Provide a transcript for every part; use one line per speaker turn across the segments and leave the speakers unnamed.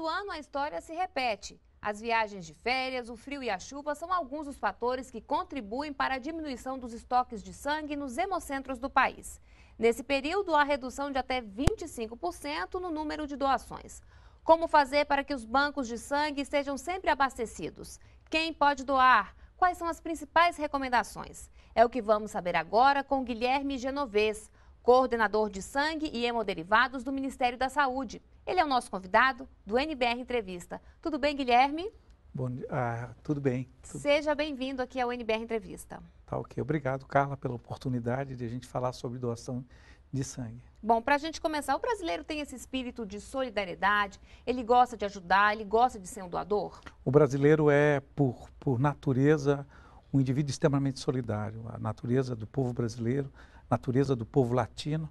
Todo ano a história se repete. As viagens de férias, o frio e a chuva são alguns dos fatores que contribuem para a diminuição dos estoques de sangue nos hemocentros do país. Nesse período, há redução de até 25% no número de doações. Como fazer para que os bancos de sangue estejam sempre abastecidos? Quem pode doar? Quais são as principais recomendações? É o que vamos saber agora com Guilherme Genovês, coordenador de sangue e hemoderivados do Ministério da Saúde. Ele é o nosso convidado do NBR Entrevista. Tudo bem, Guilherme?
Bom, ah, tudo bem. Tudo...
Seja bem-vindo aqui ao NBR Entrevista.
Tá ok. Obrigado, Carla, pela oportunidade de a gente falar sobre doação de sangue.
Bom, para a gente começar, o brasileiro tem esse espírito de solidariedade, ele gosta de ajudar, ele gosta de ser um doador?
O brasileiro é, por, por natureza, um indivíduo extremamente solidário. A natureza do povo brasileiro, a natureza do povo latino,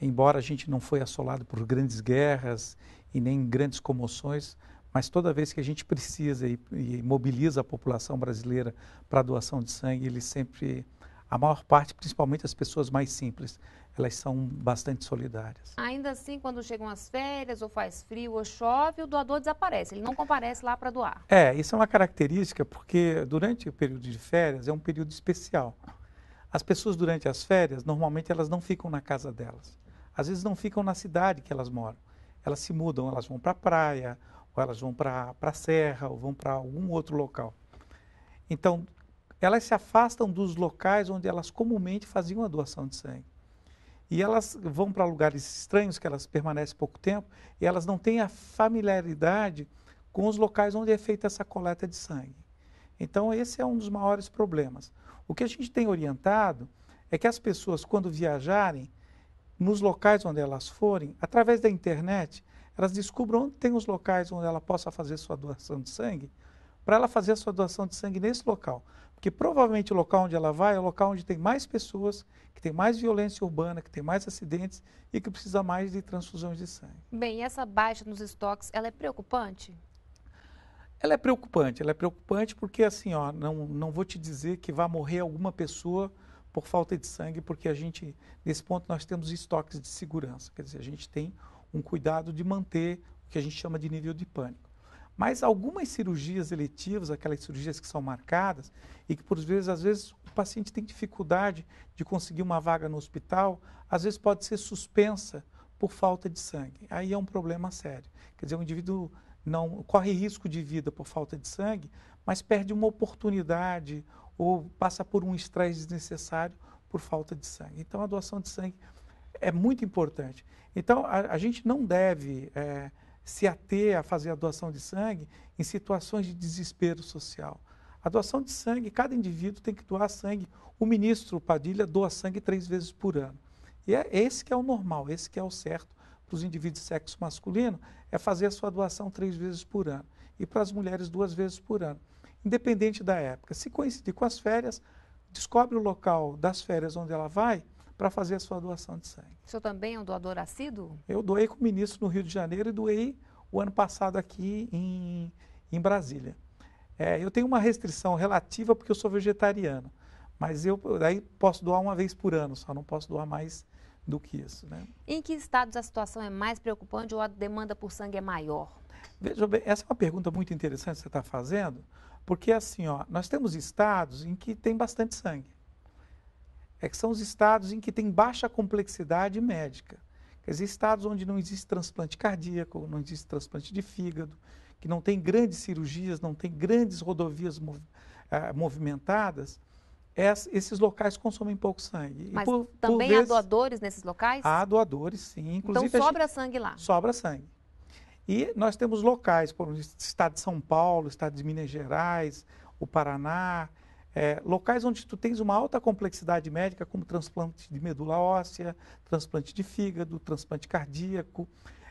embora a gente não foi assolado por grandes guerras e nem grandes comoções, mas toda vez que a gente precisa e, e mobiliza a população brasileira para a doação de sangue, eles sempre, a maior parte, principalmente as pessoas mais simples, elas são bastante solidárias.
Ainda assim, quando chegam as férias, ou faz frio, ou chove, o doador desaparece, ele não comparece lá para doar.
É, isso é uma característica porque durante o período de férias é um período especial. As pessoas durante as férias, normalmente elas não ficam na casa delas às vezes não ficam na cidade que elas moram. Elas se mudam, elas vão para a praia, ou elas vão para a serra, ou vão para algum outro local. Então, elas se afastam dos locais onde elas comumente faziam a doação de sangue. E elas vão para lugares estranhos, que elas permanecem pouco tempo, e elas não têm a familiaridade com os locais onde é feita essa coleta de sangue. Então, esse é um dos maiores problemas. O que a gente tem orientado é que as pessoas, quando viajarem, nos locais onde elas forem, através da internet, elas descubram onde tem os locais onde ela possa fazer sua doação de sangue, para ela fazer a sua doação de sangue nesse local. Porque provavelmente o local onde ela vai é o local onde tem mais pessoas, que tem mais violência urbana, que tem mais acidentes e que precisa mais de transfusões de sangue.
Bem, essa baixa nos estoques, ela é preocupante?
Ela é preocupante, ela é preocupante porque assim, ó, não, não vou te dizer que vai morrer alguma pessoa por falta de sangue, porque a gente, nesse ponto, nós temos estoques de segurança, quer dizer, a gente tem um cuidado de manter o que a gente chama de nível de pânico. Mas algumas cirurgias eletivas, aquelas cirurgias que são marcadas e que por vezes, às vezes, o paciente tem dificuldade de conseguir uma vaga no hospital, às vezes pode ser suspensa por falta de sangue. Aí é um problema sério. Quer dizer, o indivíduo não corre risco de vida por falta de sangue, mas perde uma oportunidade ou passa por um estresse desnecessário por falta de sangue. Então, a doação de sangue é muito importante. Então, a, a gente não deve é, se ater a fazer a doação de sangue em situações de desespero social. A doação de sangue, cada indivíduo tem que doar sangue. O ministro Padilha doa sangue três vezes por ano. E é esse que é o normal, esse que é o certo para os indivíduos de sexo masculino, é fazer a sua doação três vezes por ano. E para as mulheres, duas vezes por ano independente da época. Se coincidir com as férias, descobre o local das férias onde ela vai para fazer a sua doação de sangue.
O senhor também é um doador assíduo?
Eu doei com o ministro no Rio de Janeiro e doei o ano passado aqui em, em Brasília. É, eu tenho uma restrição relativa porque eu sou vegetariano, mas eu daí posso doar uma vez por ano, só não posso doar mais do que isso. Né?
Em que estados a situação é mais preocupante ou a demanda por sangue é maior?
Veja bem, essa é uma pergunta muito interessante que você está fazendo, porque assim, ó, nós temos estados em que tem bastante sangue. É que são os estados em que tem baixa complexidade médica. Quer dizer, estados onde não existe transplante cardíaco, não existe transplante de fígado, que não tem grandes cirurgias, não tem grandes rodovias mov ah, movimentadas, esses locais consomem pouco sangue. Mas por, também por vezes, há
doadores nesses locais? Há
doadores, sim. Então Inclusive, então sobra gente, sangue lá? Sobra sangue. E nós temos locais, por exemplo, estado de São Paulo, estado de Minas Gerais, o Paraná, é, locais onde tu tens uma alta complexidade médica, como transplante de medula óssea, transplante de fígado, transplante cardíaco,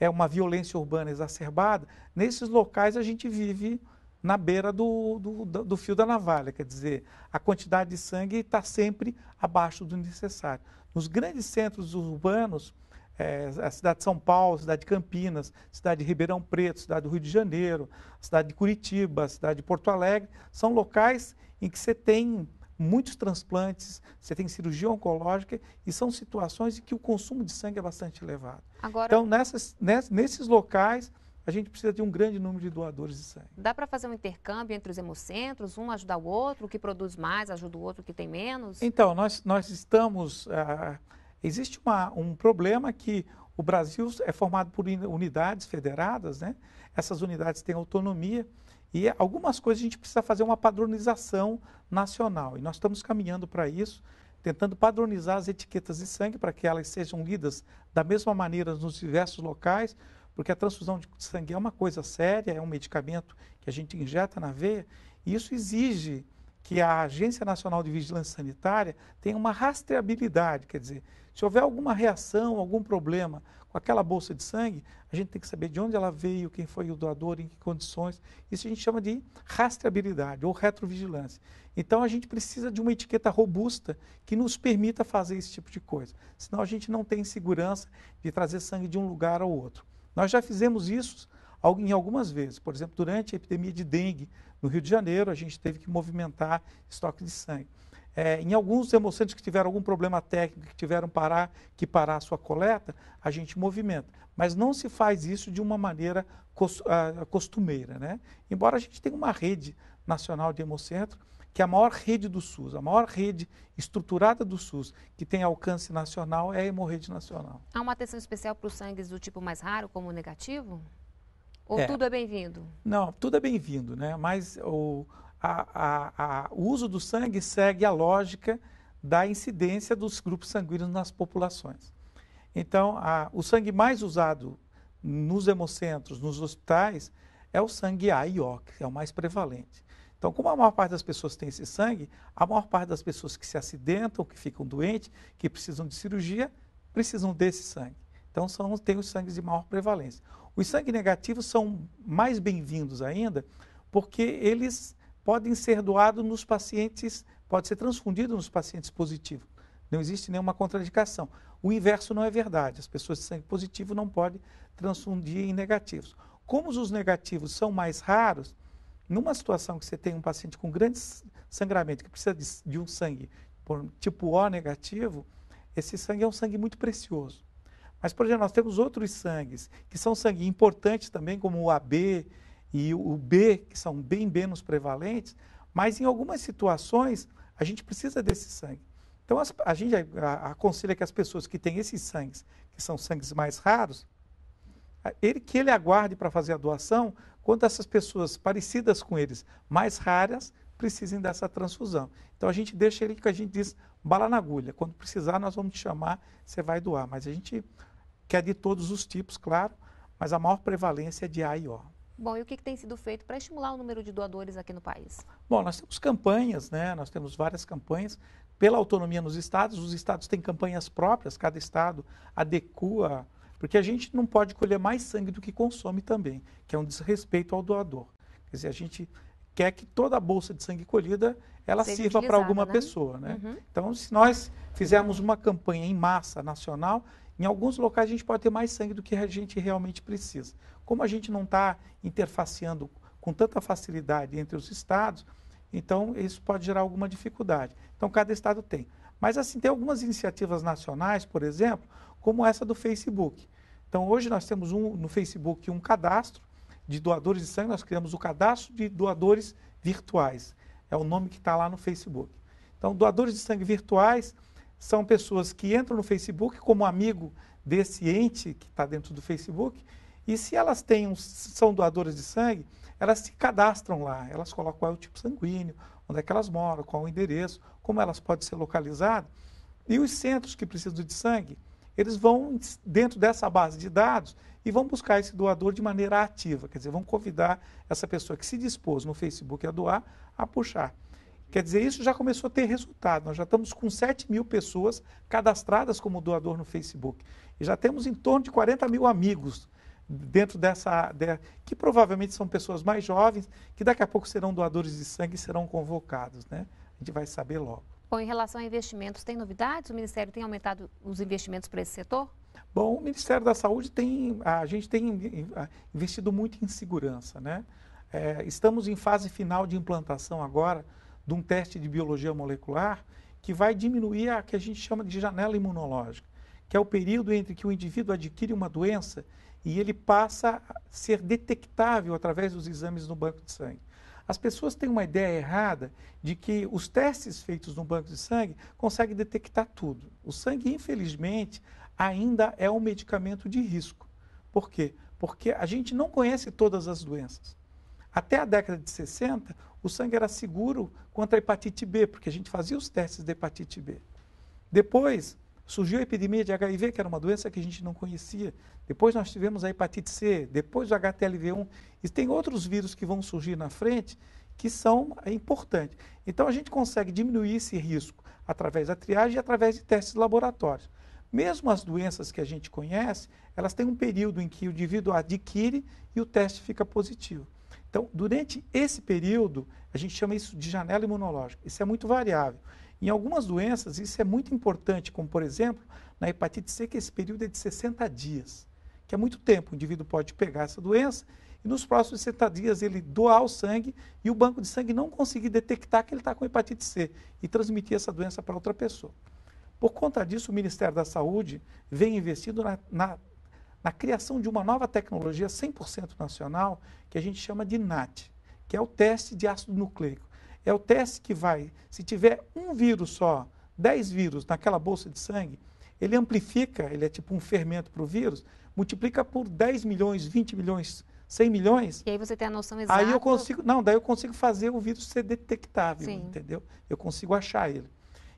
é uma violência urbana exacerbada. Nesses locais a gente vive na beira do, do, do fio da navalha, quer dizer, a quantidade de sangue está sempre abaixo do necessário. Nos grandes centros urbanos, é, a cidade de São Paulo, a cidade de Campinas, a cidade de Ribeirão Preto, a cidade do Rio de Janeiro, a cidade de Curitiba, a cidade de Porto Alegre, são locais em que você tem muitos transplantes, você tem cirurgia oncológica e são situações em que o consumo de sangue é bastante elevado. Agora... Então, nessas, ness, nesses locais, a gente precisa de um grande número de doadores de sangue.
Dá para fazer um intercâmbio entre os hemocentros, um ajudar o outro, o que produz mais ajuda o outro que tem menos?
Então, nós, nós estamos. Ah, Existe uma, um problema que o Brasil é formado por unidades federadas, né? essas unidades têm autonomia e algumas coisas a gente precisa fazer uma padronização nacional. E nós estamos caminhando para isso, tentando padronizar as etiquetas de sangue para que elas sejam lidas da mesma maneira nos diversos locais, porque a transfusão de sangue é uma coisa séria, é um medicamento que a gente injeta na veia, e isso exige que a Agência Nacional de Vigilância Sanitária tenha uma rastreabilidade, quer dizer, se houver alguma reação, algum problema com aquela bolsa de sangue, a gente tem que saber de onde ela veio, quem foi o doador, em que condições. Isso a gente chama de rastreabilidade ou retrovigilância. Então a gente precisa de uma etiqueta robusta que nos permita fazer esse tipo de coisa. Senão a gente não tem segurança de trazer sangue de um lugar ao outro. Nós já fizemos isso em algumas vezes, por exemplo, durante a epidemia de dengue, no Rio de Janeiro, a gente teve que movimentar estoque de sangue. É, em alguns hemocentros que tiveram algum problema técnico, que tiveram parar, que parar a sua coleta, a gente movimenta. Mas não se faz isso de uma maneira ah, costumeira. Né? Embora a gente tenha uma rede nacional de hemocentro, que é a maior rede do SUS, a maior rede estruturada do SUS, que tem alcance nacional, é a Hemorrede Nacional.
Há uma atenção especial para os sangues do tipo mais raro, como negativo? Ou é, tudo é bem-vindo?
Não, tudo é bem-vindo, né? Mas o, a, a, a, o uso do sangue segue a lógica da incidência dos grupos sanguíneos nas populações. Então, a, o sangue mais usado nos hemocentros, nos hospitais, é o sangue A e O, que é o mais prevalente. Então, como a maior parte das pessoas tem esse sangue, a maior parte das pessoas que se acidentam, que ficam doentes, que precisam de cirurgia, precisam desse sangue. Então são, tem os sangues de maior prevalência. Os sangues negativos são mais bem-vindos ainda, porque eles podem ser doados nos pacientes, pode ser transfundido nos pacientes positivos. Não existe nenhuma contradicação. O inverso não é verdade. As pessoas de sangue positivo não podem transfundir em negativos. Como os negativos são mais raros, numa situação que você tem um paciente com grande sangramento, que precisa de, de um sangue tipo O negativo, esse sangue é um sangue muito precioso. Mas, por exemplo, nós temos outros sangues, que são sangue importantes também, como o AB e o B, que são bem menos prevalentes, mas em algumas situações a gente precisa desse sangue. Então, as, a gente aconselha que as pessoas que têm esses sangues, que são sangues mais raros, ele, que ele aguarde para fazer a doação, quando essas pessoas parecidas com eles, mais raras, precisem dessa transfusão. Então a gente deixa ele que a gente diz bala na agulha. Quando precisar, nós vamos te chamar, você vai doar. Mas a gente que é de todos os tipos, claro, mas a maior prevalência é de A e O.
Bom, e o que, que tem sido feito para estimular o número de doadores aqui no país?
Bom, nós temos campanhas, né? nós temos várias campanhas pela autonomia nos estados, os estados têm campanhas próprias, cada estado adequa, porque a gente não pode colher mais sangue do que consome também, que é um desrespeito ao doador. Quer dizer, a gente quer que toda a bolsa de sangue colhida ela Seja sirva para alguma né? pessoa. Né? Uhum. Então, se nós fizermos uma campanha em massa nacional, em alguns locais a gente pode ter mais sangue do que a gente realmente precisa. Como a gente não está interfaceando com tanta facilidade entre os estados, então isso pode gerar alguma dificuldade. Então, cada estado tem. Mas, assim, tem algumas iniciativas nacionais, por exemplo, como essa do Facebook. Então, hoje nós temos um, no Facebook um cadastro de doadores de sangue, nós criamos o cadastro de doadores virtuais. É o nome que está lá no Facebook. Então, doadores de sangue virtuais são pessoas que entram no Facebook como amigo desse ente que está dentro do Facebook. E se elas têm um, são doadoras de sangue, elas se cadastram lá, elas colocam qual é o tipo sanguíneo, onde é que elas moram, qual é o endereço, como elas podem ser localizadas. E os centros que precisam de sangue, eles vão dentro dessa base de dados e vão buscar esse doador de maneira ativa, quer dizer, vão convidar essa pessoa que se dispôs no Facebook a doar a puxar. Quer dizer, isso já começou a ter resultado. Nós já estamos com 7 mil pessoas cadastradas como doador no Facebook. E já temos em torno de 40 mil amigos dentro dessa. De, que provavelmente são pessoas mais jovens, que daqui a pouco serão doadores de sangue e serão convocados. Né? A gente vai saber logo.
Bom, em relação a investimentos, tem novidades? O Ministério tem aumentado os investimentos para esse setor?
Bom, o Ministério da Saúde tem, a gente tem investido muito em segurança, né? É, estamos em fase final de implantação agora de um teste de biologia molecular que vai diminuir a que a gente chama de janela imunológica, que é o período entre que o indivíduo adquire uma doença e ele passa a ser detectável através dos exames no banco de sangue. As pessoas têm uma ideia errada de que os testes feitos no banco de sangue conseguem detectar tudo. O sangue, infelizmente, ainda é um medicamento de risco. Por quê? Porque a gente não conhece todas as doenças. Até a década de 60, o sangue era seguro contra a hepatite B, porque a gente fazia os testes de hepatite B. Depois, Surgiu a epidemia de HIV, que era uma doença que a gente não conhecia. Depois nós tivemos a hepatite C, depois o HTLV1. E tem outros vírus que vão surgir na frente que são é, importantes. Então a gente consegue diminuir esse risco através da triagem e através de testes laboratórios. Mesmo as doenças que a gente conhece, elas têm um período em que o indivíduo adquire e o teste fica positivo. Então, durante esse período, a gente chama isso de janela imunológica. Isso é muito variável. Em algumas doenças, isso é muito importante, como por exemplo, na hepatite C, que esse período é de 60 dias, que é muito tempo. O indivíduo pode pegar essa doença e nos próximos 60 dias ele doar o sangue e o banco de sangue não conseguir detectar que ele está com hepatite C e transmitir essa doença para outra pessoa. Por conta disso, o Ministério da Saúde vem investindo na, na, na criação de uma nova tecnologia 100% nacional, que a gente chama de NAT, que é o teste de ácido nucleico. É o teste que vai, se tiver um vírus só, 10 vírus naquela bolsa de sangue, ele amplifica, ele é tipo um fermento para o vírus, multiplica por 10 milhões, 20 milhões, 100 milhões.
E aí você tem a noção exata. Aí eu consigo,
não, daí eu consigo fazer o vírus ser detectável, Sim. entendeu? Eu consigo achar ele.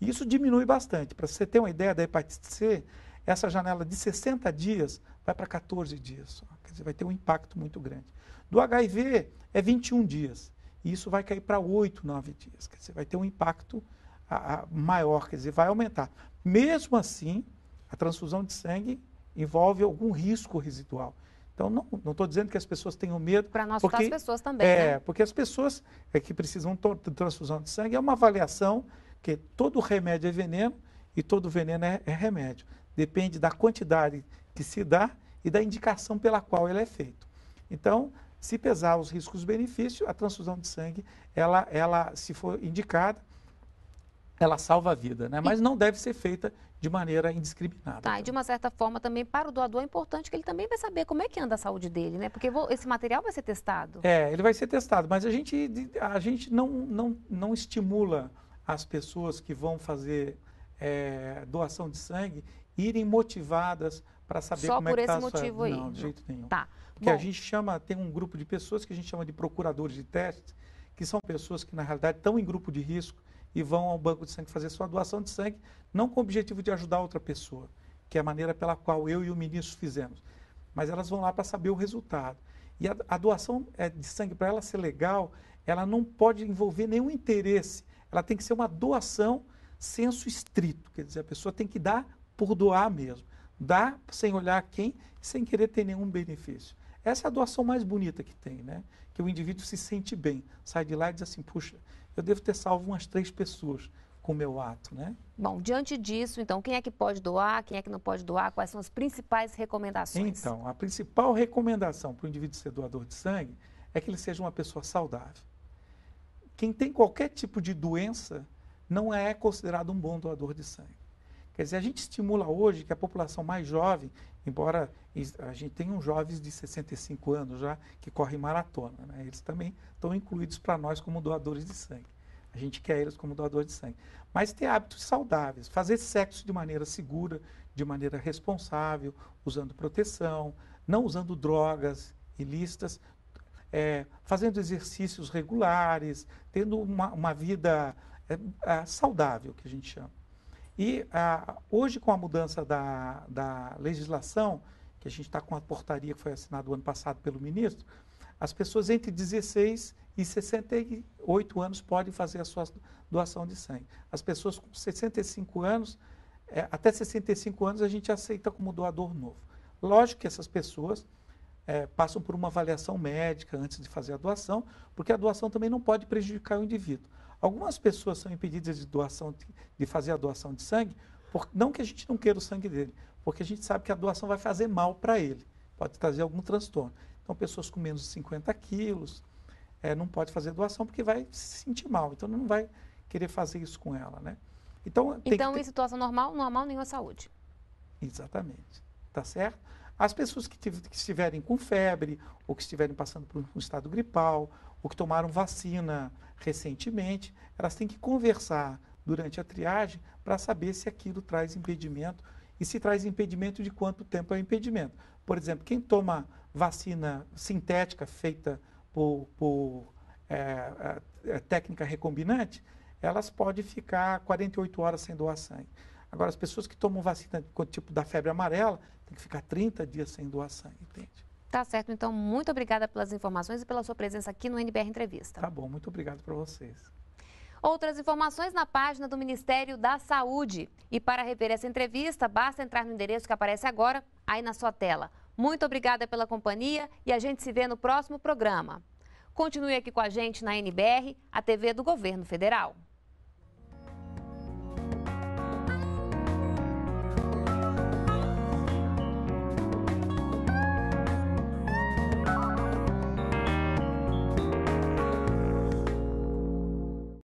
E isso diminui bastante. Para você ter uma ideia da hepatite C, essa janela de 60 dias vai para 14 dias. Só. Quer dizer, vai ter um impacto muito grande. Do HIV é 21 dias e isso vai cair para oito, nove dias. Quer dizer, vai ter um impacto a, a maior, quer dizer, vai aumentar. Mesmo assim, a transfusão de sangue envolve algum risco residual. Então, não estou dizendo que as pessoas tenham medo. Para nós, porque, as pessoas também. Né? É, né? porque as pessoas é, que precisam de transfusão de sangue é uma avaliação que todo remédio é veneno e todo veneno é, é remédio. Depende da quantidade que se dá e da indicação pela qual ele é feito. Então, se pesar os riscos benefícios, a transfusão de sangue, ela, ela se for indicada, ela salva a vida, né? Mas não deve ser feita de maneira indiscriminada.
Tá, e de uma certa forma também para o doador é importante que ele também vai saber como é que anda a saúde dele, né? Porque esse material vai ser testado.
É, ele vai ser testado, mas a gente, a gente não, não, não estimula as pessoas que vão fazer é, doação de sangue irem motivadas para saber Só como é que está Só por esse motivo sua... aí? Não, de jeito nenhum. Tá que Bom. a gente chama, tem um grupo de pessoas que a gente chama de procuradores de testes, que são pessoas que na realidade estão em grupo de risco e vão ao banco de sangue fazer sua doação de sangue, não com o objetivo de ajudar outra pessoa, que é a maneira pela qual eu e o ministro fizemos, mas elas vão lá para saber o resultado. E a, a doação é, de sangue, para ela ser legal, ela não pode envolver nenhum interesse, ela tem que ser uma doação senso estrito, quer dizer, a pessoa tem que dar por doar mesmo, dar sem olhar quem, sem querer ter nenhum benefício. Essa é a doação mais bonita que tem, né? Que o indivíduo se sente bem, sai de lá e diz assim: puxa, eu devo ter salvo umas três pessoas com o meu ato, né?
Bom, diante disso, então, quem é que pode doar, quem é que não pode doar, quais são as principais recomendações?
Então, a principal recomendação para o indivíduo ser doador de sangue é que ele seja uma pessoa saudável. Quem tem qualquer tipo de doença não é considerado um bom doador de sangue. Quer dizer, a gente estimula hoje que a população mais jovem, embora a gente tenha um jovens de 65 anos já que correm maratona, né? eles também estão incluídos para nós como doadores de sangue. A gente quer eles como doadores de sangue. Mas ter hábitos saudáveis, fazer sexo de maneira segura, de maneira responsável, usando proteção, não usando drogas ilícitas, é, fazendo exercícios regulares, tendo uma, uma vida é, é, saudável, que a gente chama. E ah, hoje, com a mudança da, da legislação, que a gente está com a portaria que foi assinada o ano passado pelo ministro, as pessoas entre 16 e 68 anos podem fazer a sua doação de sangue. As pessoas com 65 anos, é, até 65 anos, a gente aceita como doador novo. Lógico que essas pessoas é, passam por uma avaliação médica antes de fazer a doação, porque a doação também não pode prejudicar o indivíduo. Algumas pessoas são impedidas de doação, de fazer a doação de sangue, por, não que a gente não queira o sangue dele, porque a gente sabe que a doação vai fazer mal para ele, pode trazer algum transtorno. Então, pessoas com menos de 50 quilos é, não pode fazer doação porque vai se sentir mal, então não vai querer fazer isso com ela, né? Então, então ter... em
situação normal, normal nenhuma saúde.
Exatamente, tá certo? As pessoas que, que estiverem com febre, ou que estiverem passando por um estado gripal, ou que tomaram vacina recentemente, elas têm que conversar durante a triagem para saber se aquilo traz impedimento e se traz impedimento de quanto tempo é o impedimento. Por exemplo, quem toma vacina sintética feita por, por é, é, é técnica recombinante, elas podem ficar 48 horas sem doar sangue. Agora, as pessoas que tomam vacina tipo da febre amarela, tem que ficar 30 dias sem doar sangue, entende?
Tá certo, então muito obrigada pelas informações e pela sua presença aqui no NBR Entrevista.
Tá bom, muito obrigado para vocês.
Outras informações na página do Ministério da Saúde. E para rever essa entrevista, basta entrar no endereço que aparece agora, aí na sua tela. Muito obrigada pela companhia e a gente se vê no próximo programa. Continue aqui com a gente na NBR, a TV do Governo Federal.